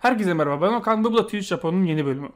Herkese merhaba ben Okan ve bu da Twitch Japon'un yeni bölümü.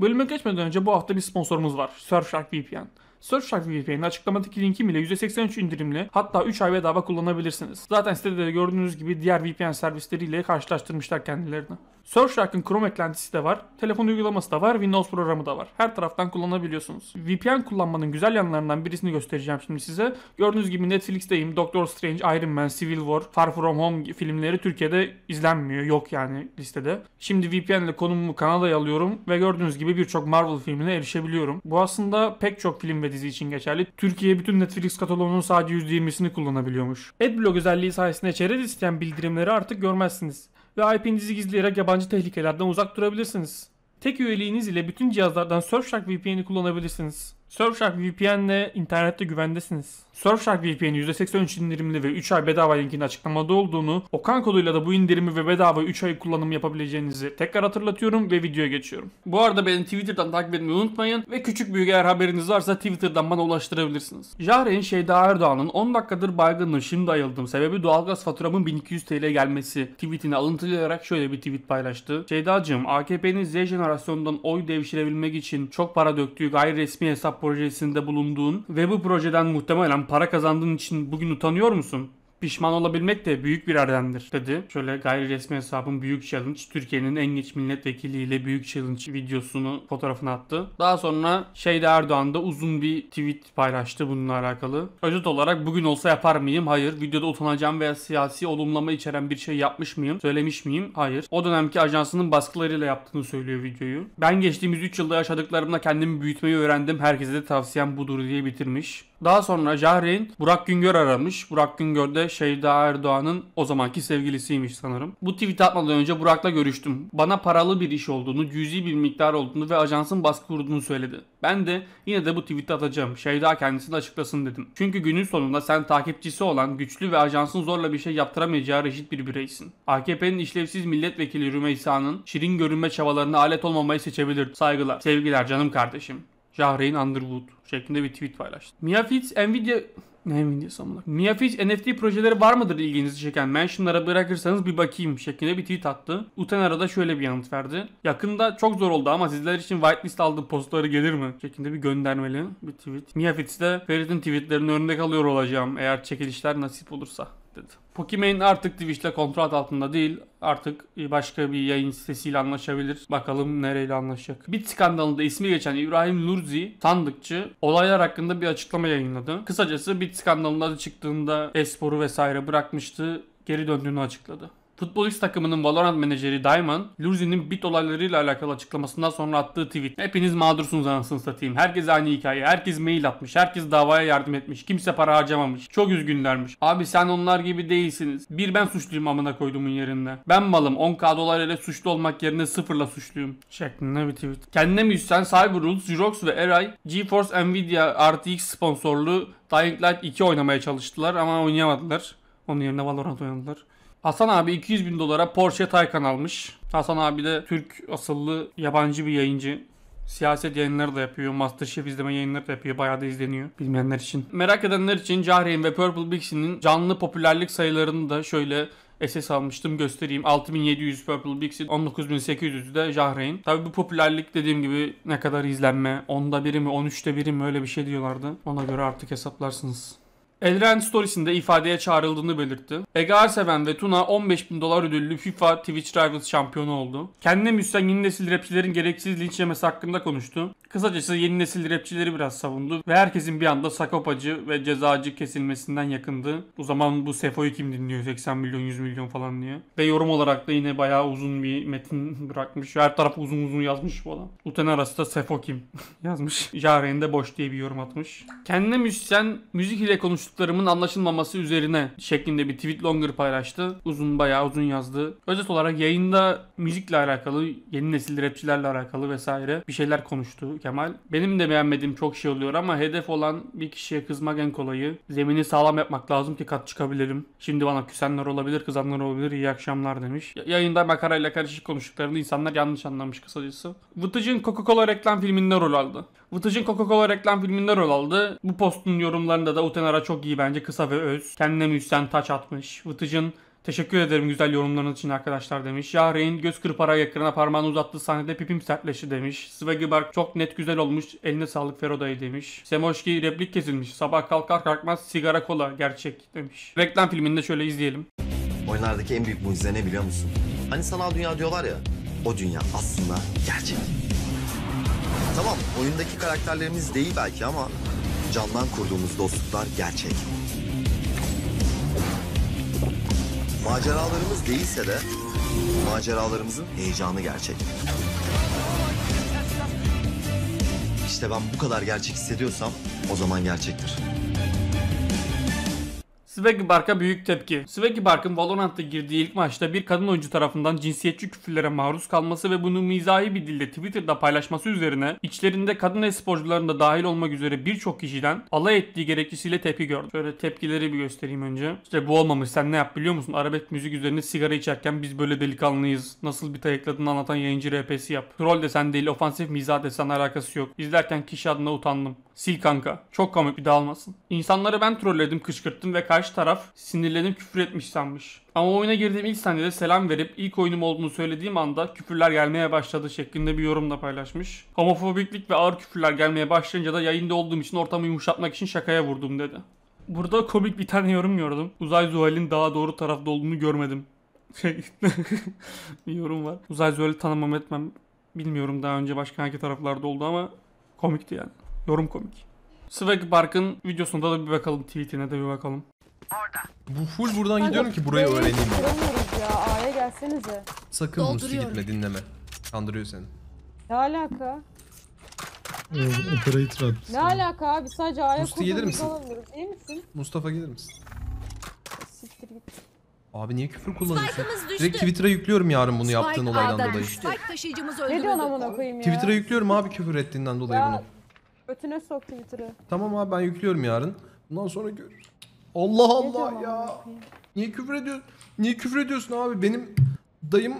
Bölüme geçmeden önce bu hafta bir sponsorumuz var. Surfshark VPN. Surfshark VPN'i açıklamadaki linkim ile %83 indirimli hatta 3 ay bedava kullanabilirsiniz. Zaten sitede de gördüğünüz gibi diğer VPN servisleriyle karşılaştırmışlar kendilerini. Surfshark'ın Chrome eklentisi de var, telefon uygulaması da var, Windows programı da var. Her taraftan kullanabiliyorsunuz. VPN kullanmanın güzel yanlarından birisini göstereceğim şimdi size. Gördüğünüz gibi Netflix'teyim. Doctor Strange, Iron Man, Civil War, Far From Home filmleri Türkiye'de izlenmiyor. Yok yani listede. Şimdi VPN ile konumumu Kanada'ya alıyorum ve gördüğünüz gibi birçok Marvel filmine erişebiliyorum. Bu aslında pek çok film ve dizi için geçerli. Türkiye bütün Netflix kataloğunun sadece %20'sini kullanabiliyormuş. Adblock özelliği sayesinde içerik isteyen bildirimleri artık görmezsiniz ve IP'nizi gizleyerek yabancı tehlikelerden uzak durabilirsiniz. Tek üyeliğiniz ile bütün cihazlardan Surfshark VPN'i kullanabilirsiniz. Surfshark VPN ile internette güvendesiniz. Surfshark VPN %83 indirimli ve 3 ay bedava linkinin açıklamada olduğunu, Okan koduyla da bu indirimi ve bedava 3 ay kullanım yapabileceğinizi tekrar hatırlatıyorum ve videoya geçiyorum. Bu arada beni Twitter'dan takip etmeyi unutmayın ve küçük büyük eğer haberiniz varsa Twitter'dan bana ulaştırabilirsiniz. Jahre'in Şeyda Erdoğan'ın 10 dakikadır baygınım şimdi ayıldım sebebi doğalgaz faturamın 1200 TL gelmesi tweetini alıntılayarak şöyle bir tweet paylaştı. Şeyda'cığım AKP'nin Z jenerasyonundan oy devşirebilmek için çok para döktüğü gayri resmi hesap projesinde bulunduğun ve bu projeden muhtemelen para kazandığın için bugün utanıyor musun? Pişman olabilmek de büyük bir erdemdir dedi. Şöyle gayri resmi hesabın Büyük Challenge Türkiye'nin en geç milletvekiliyle Büyük Challenge videosunu fotoğrafını attı. Daha sonra Şeyde Erdoğan da uzun bir tweet paylaştı bununla alakalı. Özet olarak bugün olsa yapar mıyım? Hayır. Videoda utanacağım veya siyasi olumlama içeren bir şey yapmış mıyım? Söylemiş miyim? Hayır. O dönemki ajansının baskılarıyla yaptığını söylüyor videoyu. Ben geçtiğimiz 3 yılda yaşadıklarımla kendimi büyütmeyi öğrendim. Herkese de tavsiyem budur diye bitirmiş. Daha sonra Jahreyn Burak Güngör aramış. Burak Güngör de Şeyda Erdoğan'ın o zamanki sevgilisiymiş sanırım. Bu tweet atmadan önce Burak'la görüştüm. Bana paralı bir iş olduğunu, cüzi bir miktar olduğunu ve ajansın baskı kurduğunu söyledi. Ben de yine de bu tweet'i atacağım. Şeyda kendisini açıklasın dedim. Çünkü günün sonunda sen takipçisi olan güçlü ve ajansın zorla bir şey yaptıramayacağı reşit bir bireysin. AKP'nin işlevsiz milletvekili Rümeysa'nın şirin görünme çabalarına alet olmamayı seçebilir. Saygılar, sevgiler canım kardeşim. Jahreyn Underwood şeklinde bir tweet paylaştı. Mia Fitz, Nvidia... Ne Nvidia sanırım. Mia Fitz NFT projeleri var mıdır ilginizi çeken? Mentionlara bırakırsanız bir bakayım şeklinde bir tweet attı. Utenara da şöyle bir yanıt verdi. Yakında çok zor oldu ama sizler için whitelist aldığım postları gelir mi? Şeklinde bir göndermeli bir tweet. Mia de Ferit'in tweetlerinin önünde kalıyor olacağım eğer çekilişler nasip olursa dedi. Pokimane artık Twitch'le kontrat altında değil. Artık başka bir yayın sitesiyle anlaşabilir. Bakalım nereyle anlaşacak. Bit skandalında ismi geçen İbrahim Nurzi sandıkçı olaylar hakkında bir açıklama yayınladı. Kısacası Bit skandalında çıktığında esporu vesaire bırakmıştı. Geri döndüğünü açıkladı. Futbol Futbolist takımının Valorant menajeri Diamond, Lurzi'nin bit olaylarıyla alakalı açıklamasından sonra attığı tweet. Hepiniz mağdursunuz anasını satayım. Herkes aynı hikaye. Herkes mail atmış. Herkes davaya yardım etmiş. Kimse para harcamamış. Çok üzgünlermiş. Abi sen onlar gibi değilsiniz. Bir ben suçluyum amına koyduğumun yerinde. Ben malım. 10k dolar ile suçlu olmak yerine sıfırla suçluyum. Şeklinde bir tweet. Kendine mi yüzsen Cyberrules, Xerox ve Eray, GeForce Nvidia RTX sponsorluğu Dying Light 2 oynamaya çalıştılar ama oynayamadılar. Onun yerine Valorant oynadılar. Hasan abi 200 bin dolara Porsche Taycan almış. Hasan abi de Türk asıllı yabancı bir yayıncı. Siyaset yayınları da yapıyor. Masterchef izleme yayınları da yapıyor. Bayağı da izleniyor bilmeyenler için. Merak edenler için Cahreyn ve Purple Bixi'nin canlı popülerlik sayılarını da şöyle SS almıştım göstereyim. 6700 Purple Bixi, 19.800 de Jahreyn. Tabii bu popülerlik dediğim gibi ne kadar izlenme, onda biri mi, 13'te biri mi öyle bir şey diyorlardı. Ona göre artık hesaplarsınız. Elren storiesinde ifadeye çağrıldığını belirtti. Ege Arseven ve Tuna 15 bin dolar ödüllü FIFA Twitch Rivals şampiyonu oldu. Kendine müsten yeni nesil rapçilerin gereksiz linç yemesi hakkında konuştu. Kısacası yeni nesil rapçileri biraz savundu ve herkesin bir anda sakopacı ve cezacı kesilmesinden yakındı. O zaman bu Sefo'yu kim dinliyor 80 milyon 100 milyon falan diye. Ve yorum olarak da yine bayağı uzun bir metin bırakmış. Her taraf uzun uzun yazmış falan. Uten arası da Sefo kim yazmış. Jaren de boş diye bir yorum atmış. Kendine müsten müzik ile konuştu konuştuklarımın anlaşılmaması üzerine şeklinde bir tweet longer paylaştı. Uzun bayağı uzun yazdı. Özet olarak yayında müzikle alakalı, yeni nesil rapçilerle alakalı vesaire bir şeyler konuştu Kemal. Benim de beğenmediğim çok şey oluyor ama hedef olan bir kişiye kızmak en kolayı. Zemini sağlam yapmak lazım ki kat çıkabilirim. Şimdi bana küsenler olabilir, kızanlar olabilir. İyi akşamlar demiş. Yayında makarayla karışık konuştuklarını insanlar yanlış anlamış kısacası. Vıtıcın Coca-Cola reklam filminde rol aldı. Vıtıcın Coca-Cola reklam filminde rol aldı. Bu postun yorumlarında da Utenara çok iyi bence kısa ve öz. Kendine müsten taç atmış. Vıtıcın Teşekkür ederim güzel yorumlarınız için arkadaşlar demiş. Yahreyn göz kırparak yakına parmağını uzattığı sahnede pipim sertleşti demiş. Svegibar çok net güzel olmuş. Eline sağlık Feroda'yı demiş. Semoşki replik kesilmiş. Sabah kalkar kalkmaz sigara kola gerçek demiş. Reklam filminde şöyle izleyelim. Oyunlardaki en büyük mucize ne biliyor musun? Hani sanal dünya diyorlar ya. O dünya aslında gerçek. Tamam oyundaki karakterlerimiz değil belki ama candan kurduğumuz dostluklar gerçek. Maceralarımız değilse de maceralarımızın heyecanı gerçek. İşte ben bu kadar gerçek hissediyorsam o zaman gerçektir. Swaggy Bark'a büyük tepki. Swaggy Bark'ın Valorant'ta girdiği ilk maçta bir kadın oyuncu tarafından cinsiyetçi küfürlere maruz kalması ve bunu mizahi bir dille Twitter'da paylaşması üzerine içlerinde kadın esporcuların da dahil olmak üzere birçok kişiden alay ettiği gerekçesiyle tepki gördü. Şöyle tepkileri bir göstereyim önce. İşte bu olmamış sen ne yap biliyor musun? Arabet müzik üzerine sigara içerken biz böyle delikanlıyız. Nasıl bir tayıkladığını anlatan yayıncı RP'si yap. Troll desen değil ofansif mizah desen alakası yok. İzlerken kişi adına utandım. Sil kanka. Çok komik bir dağılmasın. İnsanları ben trolledim, kışkırttım ve karşı taraf sinirlenip küfür etmiş sanmış. Ama oyuna girdiğim ilk saniyede selam verip ilk oyunum olduğunu söylediğim anda küfürler gelmeye başladı şeklinde bir yorumla paylaşmış. Homofobiklik ve ağır küfürler gelmeye başlayınca da yayında olduğum için ortamı yumuşatmak için şakaya vurdum dedi. Burada komik bir tane yorum gördüm. Uzay Zuhal'in daha doğru tarafta olduğunu görmedim. Şey, bir yorum var. Uzay Zuhal'i tanımam etmem. Bilmiyorum daha önce başka hangi taraflarda oldu ama komikti yani. Yorum komik. Swag Park'ın videosunda da bir bakalım. Tweetine de bir bakalım. Orada. Bu full buradan Kanka, gidiyorum ki burayı öğreneyim. Duramıyoruz ya. A'ya gelsenize. Sakın Musti gitme dinleme. Kandırıyor seni. Ne alaka? Ee, operator attı. Ne alaka abi sadece A'ya Musti gelir misin? alamıyoruz. İyi misin? Mustafa gelir misin? Siktir git. Abi niye küfür kullanıyorsun? Direkt Twitter'a yüklüyorum yarın bunu Spike yaptığın olaydan dolayı. Spike taşıyıcımız öldürüldü. Ne diyorsun amına koyayım ya? Twitter'a yüklüyorum abi küfür ettiğinden dolayı ya. bunu. Ötüne sok Twitter'ı. Tamam abi ben yüklüyorum yarın. Bundan sonra gör. Allah Allah ya. Niye küfür ediyorsun? Niye küfür ediyorsun abi? Benim dayım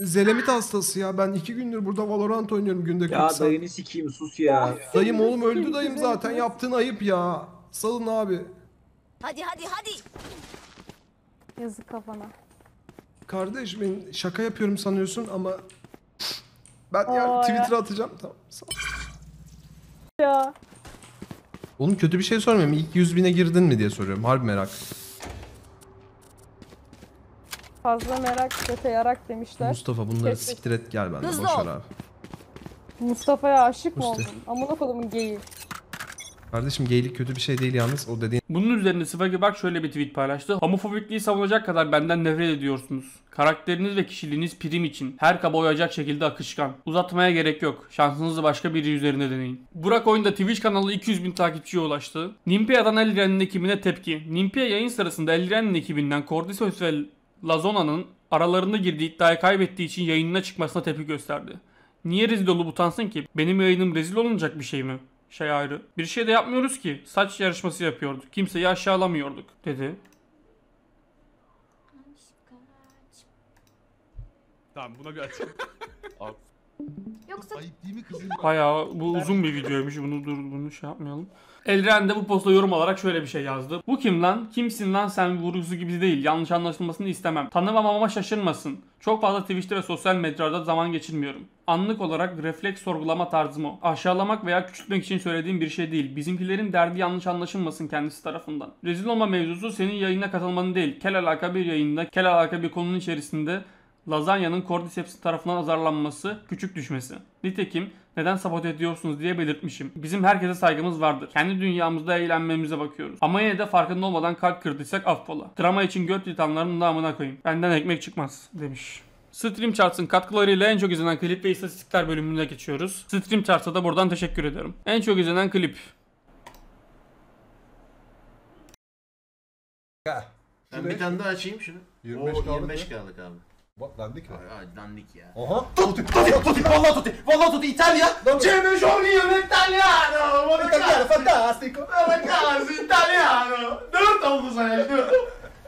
zelemit hastası ya. Ben iki gündür burada Valorant oynuyorum günde 40 Ya saat. dayını sikeyim sus ya. Dayım oğlum öldü dayım zaten. Yaptığın ayıp ya. Salın abi. Hadi hadi hadi. Yazık kafana. Kardeş ben şaka yapıyorum sanıyorsun ama ben yarın Aa, Twitter'a atacağım. Tamam. sağ ol ya. Oğlum kötü bir şey sormuyorum. İlk 100 bine girdin mi diye soruyorum. Harbi merak. Fazla merak kötü yarak demişler. Mustafa bunları Kesin. siktir et gel benden. Hızlı abi. Mustafa'ya aşık mı oldun? Amına kodumun geyiği. Kardeşim geylik kötü bir şey değil yalnız o dediğin. Bunun üzerine Svagi Bak şöyle bir tweet paylaştı. Homofobikliği savunacak kadar benden nefret ediyorsunuz. Karakteriniz ve kişiliğiniz prim için. Her kaba oyacak şekilde akışkan. Uzatmaya gerek yok. Şansınızı başka biri üzerinde deneyin. Burak oyunda Twitch kanalı 200 bin takipçiye ulaştı. Nimpia'dan Elren'in ekibine tepki. Nimpia yayın sırasında Elren'in ekibinden Cordyceps ve Lazona'nın aralarında girdiği iddiayı kaybettiği için yayınına çıkmasına tepki gösterdi. Niye rezil olup utansın ki? Benim yayınım rezil olunacak bir şey mi? Şey ayrı. Bir şey de yapmıyoruz ki. Saç yarışması yapıyorduk. Kimseyi aşağılamıyorduk dedi. Tamam buna bir açık. Yoksa Ayıp değil mi kızım? Bayağı bu uzun bir videoymuş. Bunu dur bunu şey yapmayalım. Elren de bu posta yorum olarak şöyle bir şey yazdı. Bu kim lan? Kimsin lan sen vurucusu gibi değil. Yanlış anlaşılmasını istemem. ama şaşırmasın. Çok fazla Twitch'te ve sosyal medyada zaman geçirmiyorum. Anlık olarak refleks sorgulama tarzım o. Aşağılamak veya küçültmek için söylediğim bir şey değil. Bizimkilerin derdi yanlış anlaşılmasın kendisi tarafından. Rezil olma mevzusu senin yayına katılmanın değil. Kel alaka bir yayında, kel alaka bir konunun içerisinde lazanyanın Cordyceps tarafından azarlanması, küçük düşmesi. Nitekim neden sabote ediyorsunuz diye belirtmişim. Bizim herkese saygımız vardır. Kendi dünyamızda eğlenmemize bakıyoruz. Ama yine de farkında olmadan kalp kırdıysak affola. Drama için göt yutanların namına koyayım. Benden ekmek çıkmaz demiş. Stream Charts'ın katkılarıyla en çok izlenen klip ve istatistikler bölümüne geçiyoruz. Stream Charts'a da buradan teşekkür ederim. En çok izlenen klip. Ben bir tane daha açayım şunu. 25 kaldı 25 kaldı abi. Bak dandik mi? Ay, dandik ya. Aha. Totti, Totti, Totti, vallahi Totti, vallahi Totti, İtalya. Ceme Giorgio Italiano, Italiano fantastico, ragazzi Italiano. Dört oldu sayı, dört.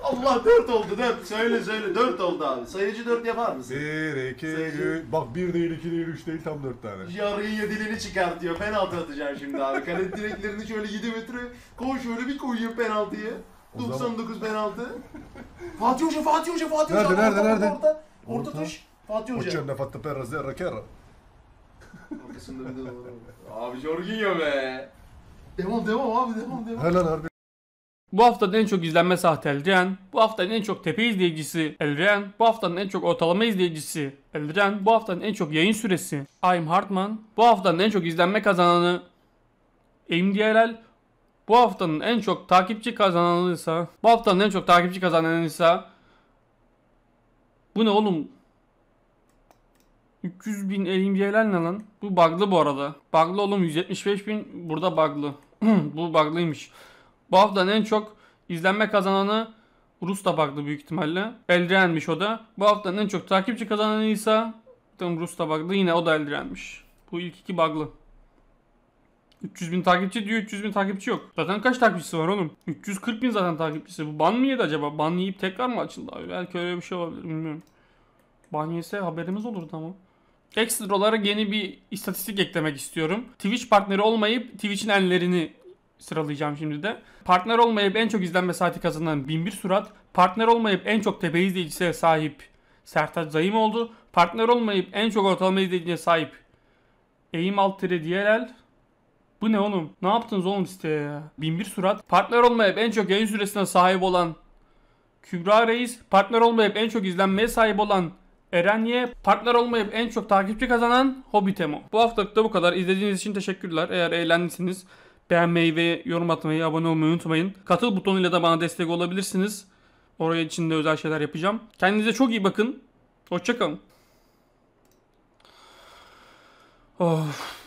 Allah dört oldu dört. Söyle söyle dört oldu abi. Sayıcı dört yapar mısın? Bir, iki, Sayıcı... üç. Bak bir değil, iki değil, üç değil tam dört tane. Yarıya dilini çıkartıyor. Penaltı atacaksın şimdi abi. Kale direklerini şöyle yedi metre koy şöyle bir koyuyor penaltıyı. O 99 penaltı. Fatih Hoca, Fatih Hoca, Fatih Hoca. Nerede, Orada, nerede, orada, nerede? Orada, orada Orta. düş. Fatih Hoca. Uçan nefatta perra zerra kerra. Arkasında bir Abi Jorginho be. Devam devam abi devam devam. Helal harbi. Bu haftanın en çok izlenme saati El bu haftanın en çok tepe izleyicisi El bu haftanın en çok ortalama izleyicisi El bu haftanın en çok yayın süresi I'm Hartman, bu haftanın en çok izlenme kazananı MDRL, bu haftanın en çok takipçi kazananıysa, bu haftanın en çok takipçi kazananıysa bu ne oğlum? 300 bin elimceler ne lan? Bu bug'lı bu arada. Bug'lı oğlum 175 bin burada bug'lı. bu bug'lıymış. Bu haftanın en çok izlenme kazananı Rus da tabaklı büyük ihtimalle. Eldirenmiş o da. Bu haftanın en çok takipçi kazananıysa Rus da tabaklı yine o da eldirenmiş. Bu ilk iki bug'lı. 300 bin takipçi diyor 300 bin takipçi yok. Zaten kaç takipçisi var oğlum? 340 bin zaten takipçisi. Bu ban mı yedi acaba? Ban yiyip tekrar mı açıldı abi? Belki öyle bir şey olabilir bilmiyorum. Ban yese haberimiz olurdu ama. Ekstralara yeni bir istatistik eklemek istiyorum. Twitch partneri olmayıp Twitch'in enlerini sıralayacağım şimdi de. Partner olmayıp en çok izlenme saati kazanan 1001 Surat, partner olmayıp en çok tepe izleyicisine sahip Sertaç Zayim oldu. Partner olmayıp en çok ortalama izleyiciye sahip Eğim Altire Diyerel bu ne oğlum? Ne yaptınız oğlum siteye ya? Binbir surat. Partner olmayıp en çok yayın süresine sahip olan Kübra Reis. Partner olmayıp en çok izlenmeye sahip olan Eren Erenye. Partner olmayıp en çok takipçi kazanan Hobbitemo. Bu haftalık da bu kadar. İzlediğiniz için teşekkürler. Eğer eğlendiyseniz beğenmeyi ve yorum atmayı, abone olmayı unutmayın. Katıl butonuyla da bana destek olabilirsiniz. Oraya içinde özel şeyler yapacağım. Kendinize çok iyi bakın. Hoşçakalın. Of. Oh.